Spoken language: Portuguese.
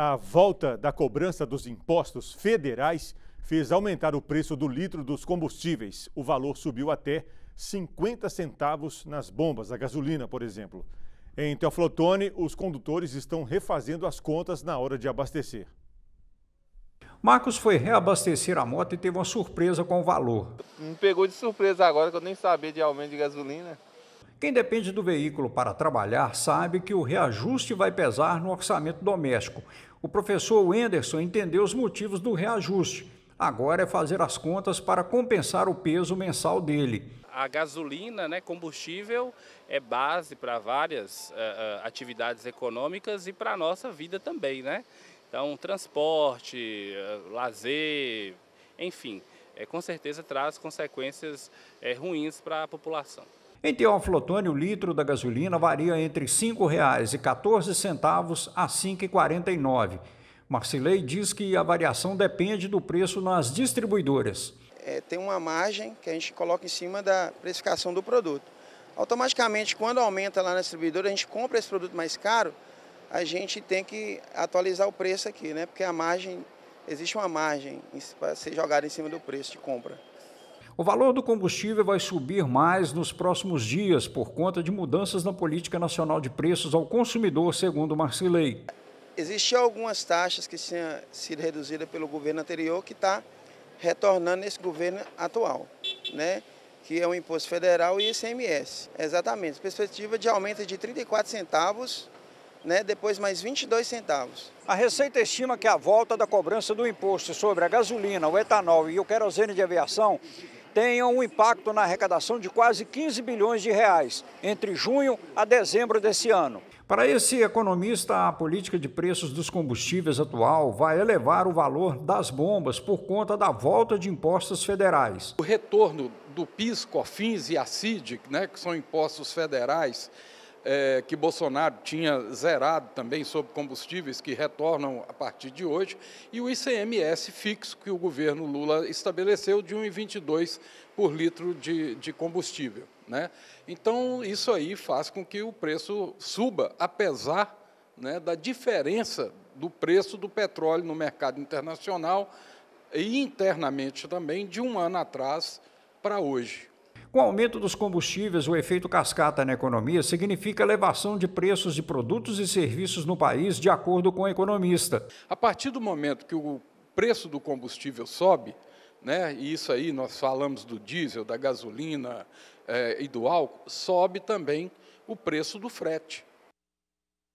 A volta da cobrança dos impostos federais fez aumentar o preço do litro dos combustíveis. O valor subiu até 50 centavos nas bombas, a gasolina, por exemplo. Em Teoflotone, os condutores estão refazendo as contas na hora de abastecer. Marcos foi reabastecer a moto e teve uma surpresa com o valor. Me pegou de surpresa agora, que eu nem sabia de aumento de gasolina. Quem depende do veículo para trabalhar sabe que o reajuste vai pesar no orçamento doméstico. O professor Wenderson entendeu os motivos do reajuste. Agora é fazer as contas para compensar o peso mensal dele. A gasolina, né, combustível, é base para várias uh, atividades econômicas e para a nossa vida também, né? Então, transporte, uh, lazer, enfim, é, com certeza traz consequências é, ruins para a população. Em teófilo otônio, o litro da gasolina varia entre R$ 5,14 a R$ 5,49. Marcilei diz que a variação depende do preço nas distribuidoras. É, tem uma margem que a gente coloca em cima da precificação do produto. Automaticamente, quando aumenta lá na distribuidora, a gente compra esse produto mais caro, a gente tem que atualizar o preço aqui, né? Porque a margem, existe uma margem para ser jogada em cima do preço de compra. O valor do combustível vai subir mais nos próximos dias por conta de mudanças na política nacional de preços ao consumidor, segundo Marcilei. Existem algumas taxas que tinham sido reduzidas pelo governo anterior que está retornando nesse governo atual, né? que é o Imposto Federal e ICMS. Exatamente, perspectiva de aumento de 34 centavos né, depois mais 22 centavos. A Receita estima que a volta da cobrança do imposto sobre a gasolina, o etanol e o querosene de aviação tenham um impacto na arrecadação de quase 15 bilhões de reais entre junho a dezembro desse ano. Para esse economista, a política de preços dos combustíveis atual vai elevar o valor das bombas por conta da volta de impostos federais. O retorno do PIS, COFINS e ACID, né, que são impostos federais, é, que Bolsonaro tinha zerado também sobre combustíveis que retornam a partir de hoje, e o ICMS fixo que o governo Lula estabeleceu de 1,22 por litro de, de combustível. Né? Então, isso aí faz com que o preço suba, apesar né, da diferença do preço do petróleo no mercado internacional e internamente também, de um ano atrás para hoje. Com o aumento dos combustíveis, o efeito cascata na economia significa elevação de preços de produtos e serviços no país, de acordo com o economista. A partir do momento que o preço do combustível sobe, né, e isso aí nós falamos do diesel, da gasolina eh, e do álcool, sobe também o preço do frete.